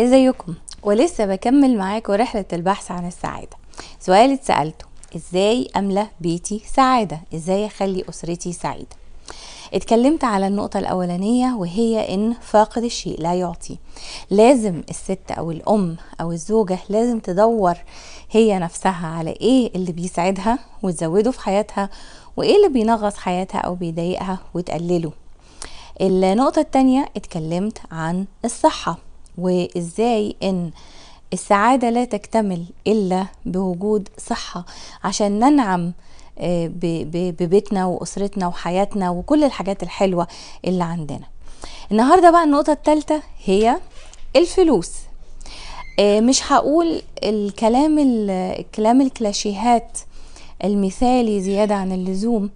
ازيكم ولسه بكمل معاكم رحلة البحث عن السعادة سؤال اتسألته ازاي املى بيتي سعادة ازاي اخلي اسرتي سعيدة اتكلمت على النقطة الأولانية وهي إن فاقد الشيء لا يعطي لازم الست أو الأم أو الزوجة لازم تدور هي نفسها على إيه اللي بيسعدها وتزوده في حياتها وإيه اللي بينغص حياتها أو بيضايقها وتقلله النقطة التانية اتكلمت عن الصحة وازاي ان السعادة لا تكتمل إلا بوجود صحة عشان ننعم آه، ببيتنا وأسرتنا وحياتنا وكل الحاجات الحلوة اللي عندنا النهاردة بقى النقطة الثالثة هي الفلوس آه، مش هقول الكلام الكلام الكلاشيهات المثالي زيادة عن اللزوم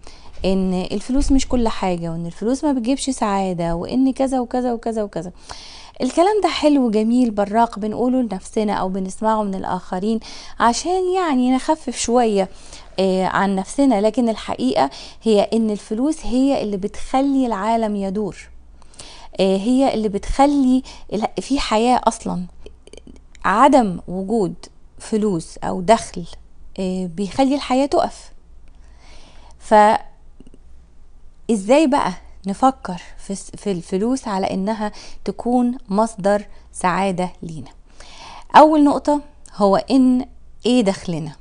ان الفلوس مش كل حاجة وان الفلوس ما بتجيبش سعادة وان كذا وكذا وكذا وكذا الكلام ده حلو جميل براق بنقوله لنفسنا او بنسمعه من الاخرين عشان يعني نخفف شويه آه، عن نفسنا لكن الحقيقه هي ان الفلوس هي اللي بتخلي العالم يدور آه، هي اللي بتخلي في حياه اصلا عدم وجود فلوس او دخل آه، بيخلي الحياه تقف ف ازاي بقى نفكر في الفلوس على انها تكون مصدر سعاده لينا اول نقطه هو ان ايه دخلنا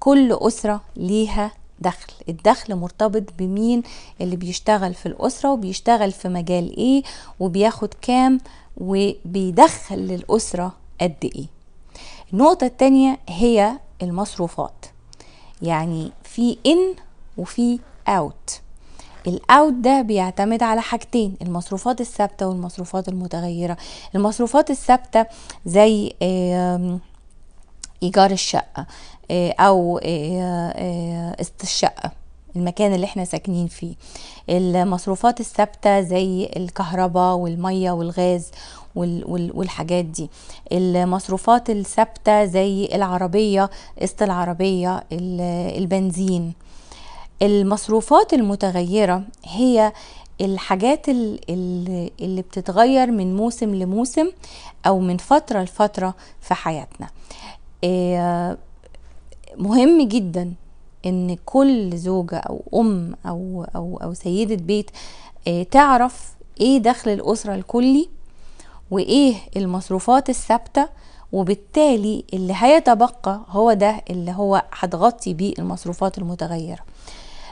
كل اسره ليها دخل الدخل مرتبط بمين اللي بيشتغل في الأسرة وبيشتغل في مجال ايه وبياخد كام وبيدخل للأسرة قد ايه النقطة التانية هي المصروفات يعني في ان وفي اوت الاوت ده بيعتمد على حاجتين المصروفات الثابته والمصروفات المتغيره المصروفات الثابته زي ايجار الشقه آه، او آه، آه، قسط الشقه المكان اللي احنا ساكنين فيه المصروفات الثابته زي الكهرباء والميه والغاز والحاجات دي المصروفات الثابته زي العربيه قسط العربيه البنزين المصروفات المتغيرة هي الحاجات اللي بتتغير من موسم لموسم أو من فترة لفترة في حياتنا آه، مهم جدا ان كل زوجة او ام او, أو, أو سيدة بيت آه، تعرف ايه دخل الاسرة الكلي وايه المصروفات الثابته وبالتالي اللي هيتبقى هو ده اللي هو هتغطي بيه المصروفات المتغيره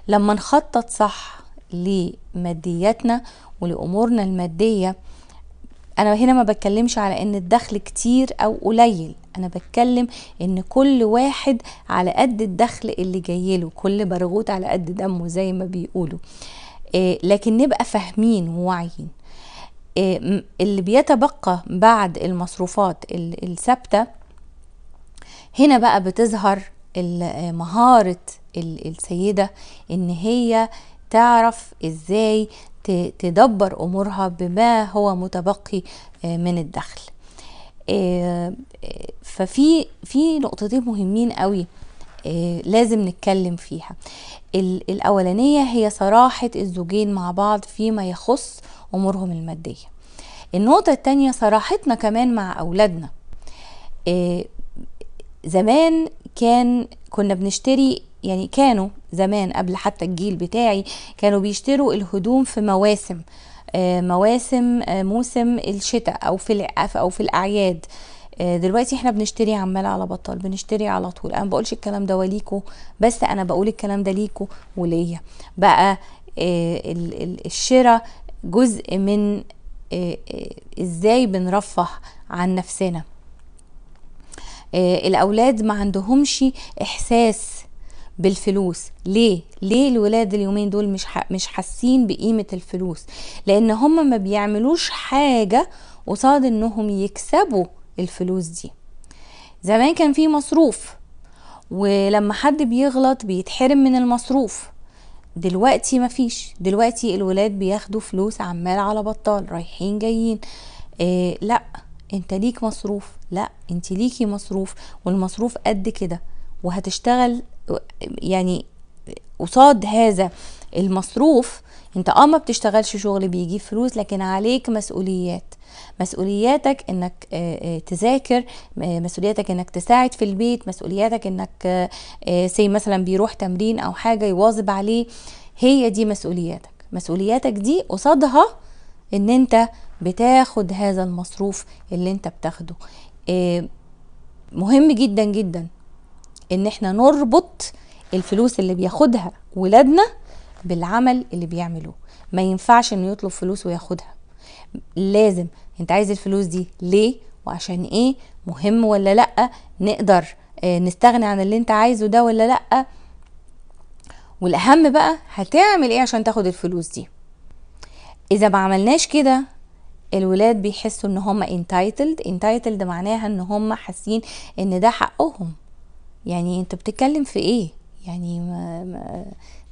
لما نخطط صح لمادياتنا ولأمورنا المادية أنا هنا ما بتكلمش على إن الدخل كتير أو قليل أنا بتكلم إن كل واحد على قد الدخل اللي جايله كل برغوت على قد دمه زي ما بيقولوا إيه لكن نبقى فاهمين وواعيين إيه اللي بيتبقى بعد المصروفات الثابتة هنا بقى بتظهر آه، مهارة السيدة ان هي تعرف ازاي تدبر امورها بما هو متبقي آه، من الدخل آه، ففي في نقطتين مهمين قوي آه، لازم نتكلم فيها الاولانيه هي صراحه الزوجين مع بعض فيما يخص امورهم الماديه النقطه الثانية صراحتنا كمان مع اولادنا زمان كان كنا بنشتري يعني كانوا زمان قبل حتى الجيل بتاعي كانوا بيشتروا الهدوم في مواسم آه، مواسم آه، موسم الشتاء او في او في الاعياد آه، دلوقتي احنا بنشتري عمال على بطال بنشتري على طول انا بقولش الكلام ده وليكو بس انا بقول الكلام ده ليكو وليا بقى الشراء جزء من ازاي بنرفه عن نفسنا الاولاد ما عندهمش احساس بالفلوس ليه ليه الولاد اليومين دول مش مش حاسين بقيمه الفلوس لان هم ما بيعملوش حاجه قصاد انهم يكسبوا الفلوس دي زمان كان في مصروف ولما حد بيغلط بيتحرم من المصروف دلوقتي مفيش دلوقتي الولاد بياخدوا فلوس عمال على بطال رايحين جايين إيه لا انت ليك مصروف لا انت ليكي مصروف والمصروف قد كده وهتشتغل يعني قصاد هذا المصروف انت اه ما بتشتغلش شغل بيجيب فلوس لكن عليك مسؤوليات مسؤولياتك انك آه، آه، تذاكر آه، مسؤولياتك انك تساعد في البيت مسؤولياتك انك سي مثلا بيروح تمرين او حاجه يواظب عليه هي دي مسؤولياتك مسؤولياتك دي قصادها ان انت بتاخد هذا المصروف اللي انت بتاخده مهم جدا جدا ان احنا نربط الفلوس اللي بياخدها ولادنا بالعمل اللي بيعملوه ما ينفعش انه يطلب فلوس وياخدها لازم انت عايز الفلوس دي ليه وعشان ايه مهم ولا لا نقدر آه، نستغني عن اللي انت عايزه ده ولا لا والاهم بقى هتعمل ايه عشان تاخد الفلوس دي اذا ما عملناش كده الولاد بيحسوا ان هم انتايتلد انتايتلد معناها ان هم حاسين ان ده حقهم يعني انت بتتكلم في ايه يعني ما,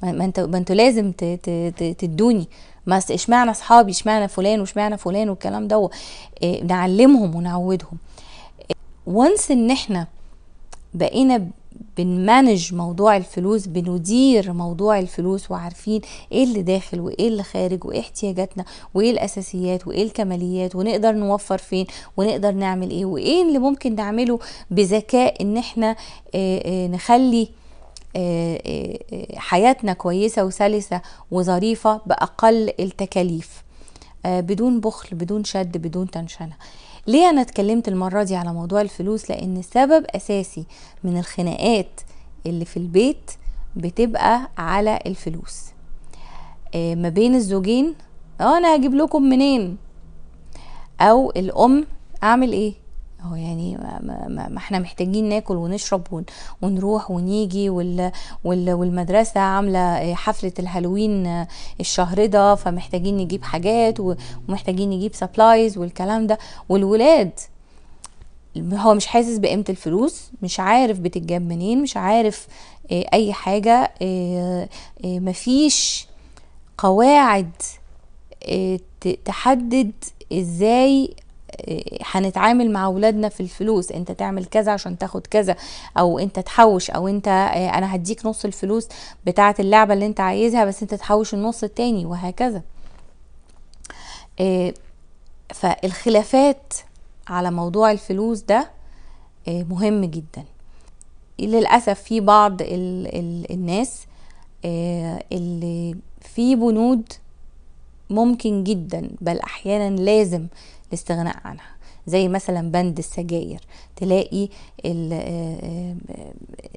ما, ما انت ما انتوا لازم تدوني ما اشمعنى اصحابي اشمعنى فلان واشمعنى فلان والكلام ده آه، نعلمهم ونعودهم وانس آه، ان احنا بقينا بنمانج موضوع الفلوس بندير موضوع الفلوس وعارفين ايه اللي داخل وايه اللي خارج وايه احتياجاتنا وايه الاساسيات وايه الكماليات ونقدر نوفر فين ونقدر نعمل ايه وايه اللي ممكن نعمله بذكاء ان احنا آه، آه، نخلي آه، حياتنا كويسة وسلسة وظريفة بأقل التكاليف بدون بخل بدون شد بدون تنشنة ليه انا اتكلمت المرة دي على موضوع الفلوس لان سبب اساسي من الخناقات اللي في البيت بتبقى على الفلوس آه ما بين الزوجين آه، انا هجيب لكم منين او الام اعمل ايه هو يعني ما احنا محتاجين ناكل ونشرب ونروح ونيجي وال وال والمدرسة عاملة حفلة الهالوين الشهر ده فمحتاجين نجيب حاجات ومحتاجين نجيب سبلايز والكلام ده والولاد هو مش حاسس بقيمة الفلوس مش عارف بتتجاب منين مش عارف آه، اي حاجة آه، آه، مفيش قواعد تحدد ازاي هنتعامل مع اولادنا في الفلوس انت تعمل كذا عشان تاخد كذا او انت تحوش او انت آه، انا هديك نص الفلوس بتاعه اللعبه اللي انت عايزها بس انت تحوش النص التاني وهكذا آه، فالخلافات على موضوع الفلوس ده آه، مهم جدا للأسف في بعض الـ الـ الناس اللي في بنود ممكن جدا بل أحيانا لازم الاستغناء عنها زي مثلا بند السجاير تلاقي آه، آه،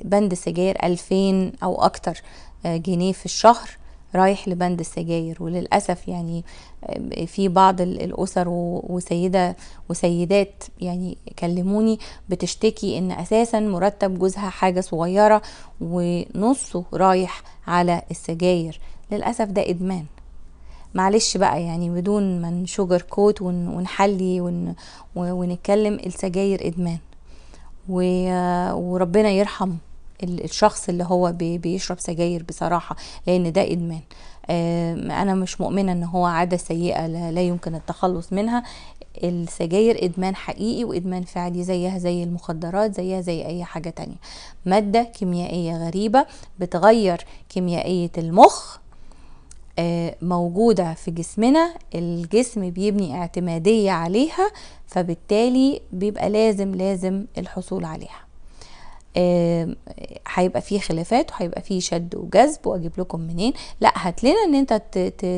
بند السجاير 2000 او اكتر آه، جنيه في الشهر رايح لبند السجاير وللاسف يعني في بعض الاسر وسيده وسيدات يعني كلموني بتشتكي ان اساسا مرتب جوزها حاجه صغيره ونصه رايح على السجاير للاسف ده ادمان معلش بقى يعني بدون ما نشوجر كوت ونحلي ون ونتكلم السجاير ادمان وربنا يرحم الشخص اللي هو بيشرب سجاير بصراحه لان ده ادمان انا مش مؤمنه ان هو عاده سيئه لا يمكن التخلص منها السجاير ادمان حقيقي وادمان فعلي زيها زي المخدرات زيها زي اي حاجه تانية ماده كيميائيه غريبه بتغير كيميائيه المخ آه، موجودة في جسمنا الجسم بيبني اعتمادية عليها فبالتالي بيبقى لازم لازم الحصول عليها هيبقى فيه خلافات وهيبقى فيه شد وجذب واجيب لكم منين لا هات لنا ان انت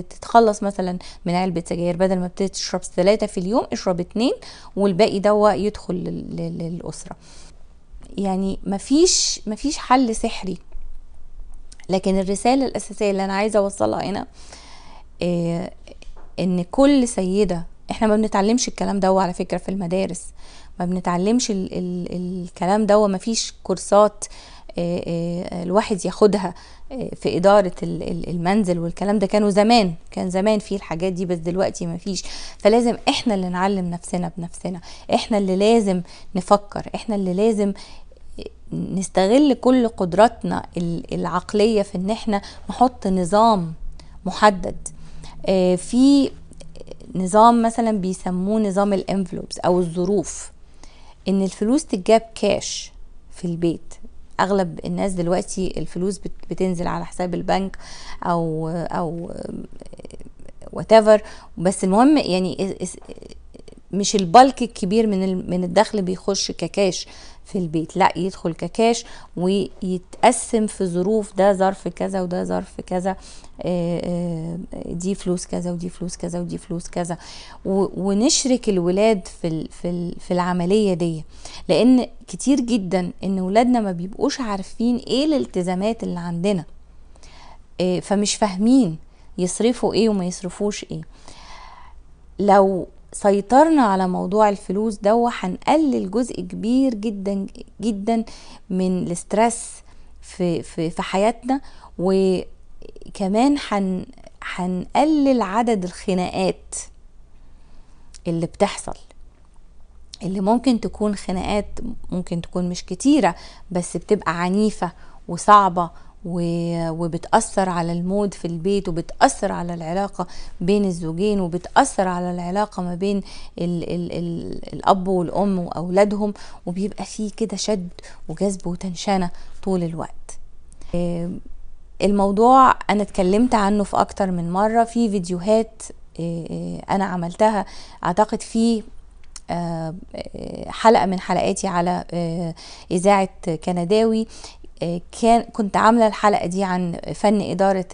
تتخلص مثلا من علبه سجاير بدل ما بتشرب ثلاثه في اليوم اشرب اتنين والباقي دواء يدخل للاسره يعني مفيش مفيش حل سحري لكن الرسالة الأساسية اللي أنا عايزة أوصلها هنا إيه إن كل سيدة إحنا ما بنتعلمش الكلام ده على فكرة في المدارس ما بنتعلمش ال ال الكلام ده وما فيش كورسات آه، آه، الواحد ياخدها آه، في إدارة المنزل والكلام ده كانوا زمان كان زمان فيه الحاجات دي بس دلوقتي ما فيش فلازم احنا اللي نعلم نفسنا بنفسنا احنا اللي لازم نفكر احنا اللي لازم نستغل كل قدراتنا العقلية في ان احنا نحط نظام محدد آه، في نظام مثلا بيسموه نظام الانفلوبس او الظروف ان الفلوس تتجاب كاش في البيت اغلب الناس دلوقتي الفلوس بتنزل على حساب البنك او او whatever بس المهم يعني مش البلك الكبير من من الدخل بيخش ككاش في البيت لا يدخل ككاش ويتقسم في ظروف ده ظرف كذا وده ظرف كذا آه، آه، دي فلوس كذا ودي فلوس كذا ودي فلوس كذا ونشرك الولاد في في العمليه دي لان كتير جدا ان ولادنا ما بيبقوش عارفين ايه الالتزامات اللي عندنا آه، فمش فاهمين يصرفوا ايه وما يصرفوش ايه لو سيطرنا على موضوع الفلوس ده هنقلل جزء كبير جدا جدا من الاسترس في في في حياتنا وكمان هن هنقلل عدد الخناقات اللي بتحصل اللي ممكن تكون خناقات ممكن تكون مش كتيرة بس بتبقى عنيفة وصعبة وبتأثر على المود في البيت وبتأثر على العلاقة بين الزوجين وبتأثر على العلاقة ما بين الـ الـ الـ الأب والأم وأولادهم وبيبقى فيه كده شد وجذب وتنشنة طول الوقت آه، الموضوع أنا اتكلمت عنه في أكتر من مرة في فيديوهات آه، آه، أنا عملتها أعتقد في حلقه من حلقاتي على اذاعه كنداوي كان كنت عامله الحلقه دي عن فن اداره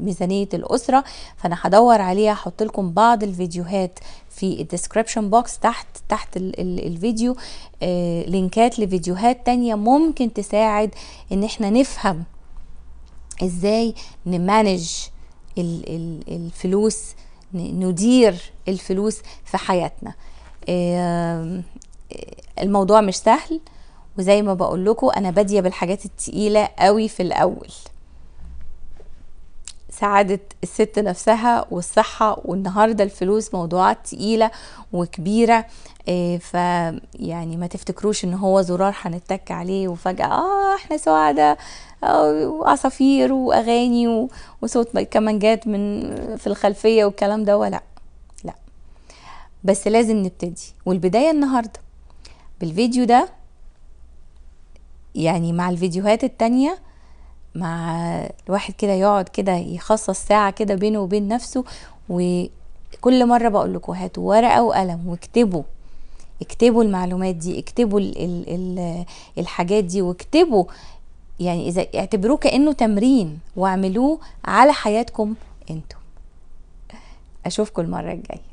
ميزانيه الاسره فانا هدور عليها احط لكم بعض الفيديوهات في الديسكريبشن بوكس تحت تحت الفيديو آه لينكات لفيديوهات تانية ممكن تساعد ان احنا نفهم ازاي نمانج الفلوس ندير الفلوس في حياتنا آه الموضوع مش سهل وزي ما بقول لكم انا باديه بالحاجات التقيله قوي في الاول سعادة الست نفسها والصحة والنهاردة الفلوس موضوعات تقيلة وكبيرة آه، ف يعني ما تفتكروش ان هو زرار هنتك عليه وفجأة اه احنا سعداء آه، وعصافير واغاني وصوت كمانجات من في الخلفية والكلام ده ولا لا بس لازم نبتدي والبداية النهاردة بالفيديو ده يعني مع الفيديوهات التانية مع الواحد كده يقعد كده يخصص ساعة كده بينه وبين نفسه وكل مرة بقول لكم هاتوا ورقة وقلم واكتبوا اكتبوا المعلومات دي اكتبوا الـ الـ الحاجات دي واكتبوا يعني اذا اعتبروه كانه تمرين واعملوه على حياتكم انتم اشوفكم المره الجايه